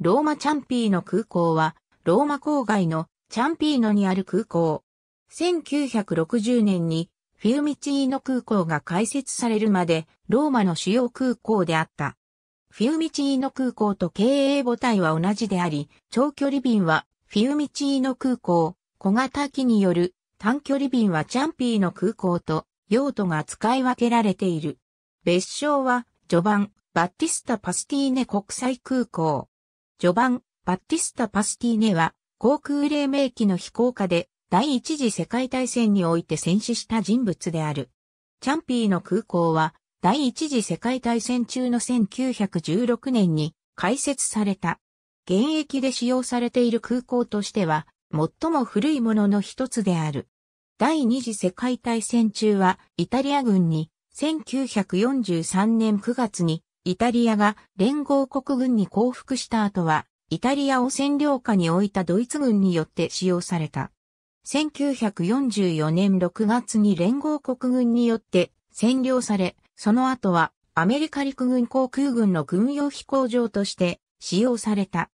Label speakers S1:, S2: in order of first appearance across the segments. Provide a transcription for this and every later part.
S1: ローマチャンピーノ空港は、ローマ郊外のチャンピーノにある空港。1960年にフィウミチーノ空港が開設されるまで、ローマの主要空港であった。フィウミチーノ空港と経営母体は同じであり、長距離便はフィウミチーノ空港、小型機による短距離便はチャンピーノ空港と用途が使い分けられている。別称は序盤、バッティスタ・パスティーネ国際空港。序盤、バッティスタ・パスティーネは、航空黎明期の飛行下で、第一次世界大戦において戦死した人物である。チャンピーの空港は、第一次世界大戦中の1916年に開設された。現役で使用されている空港としては、最も古いものの一つである。第二次世界大戦中は、イタリア軍に1943年9月にイタリアが連合国軍に降伏した後は、イタリアを占領下に置いたドイツ軍によって使用された。1944年6月に連合国軍によって占領され、その後はアメリカ陸軍航空軍の軍用飛行場として使用された。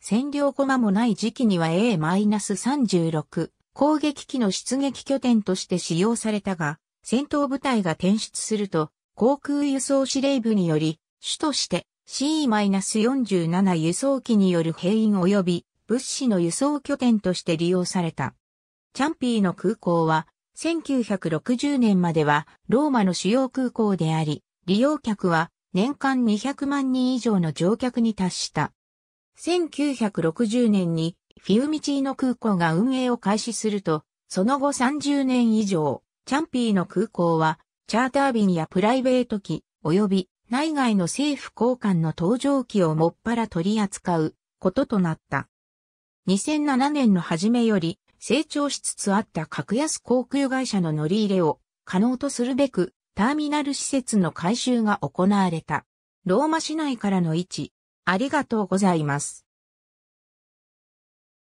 S1: 占領駒もない時期には A-36 攻撃機の出撃拠点として使用されたが、戦闘部隊が転出すると航空輸送司令部により主として C-47 輸送機による兵員及び物資の輸送拠点として利用された。チャンピーの空港は1960年まではローマの主要空港であり、利用客は年間200万人以上の乗客に達した。1960年にフィウミチーノ空港が運営を開始すると、その後30年以上、チャンピーの空港はチャーター便やプライベート機及び内外の政府高官の登場機をもっぱら取り扱うこととなった。2007年の初めより成長しつつあった格安航空会社の乗り入れを可能とするべくターミナル施設の改修が行われた。ローマ市内からの位置、ありがとうございます。